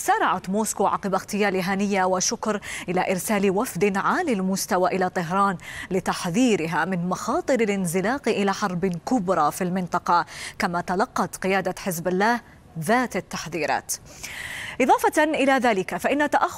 سارعت موسكو عقب اغتيال هنية وشكر إلى إرسال وفد عالي المستوى إلى طهران لتحذيرها من مخاطر الانزلاق إلى حرب كبرى في المنطقة كما تلقت قيادة حزب الله ذات التحذيرات إضافة إلى ذلك فإن تأخر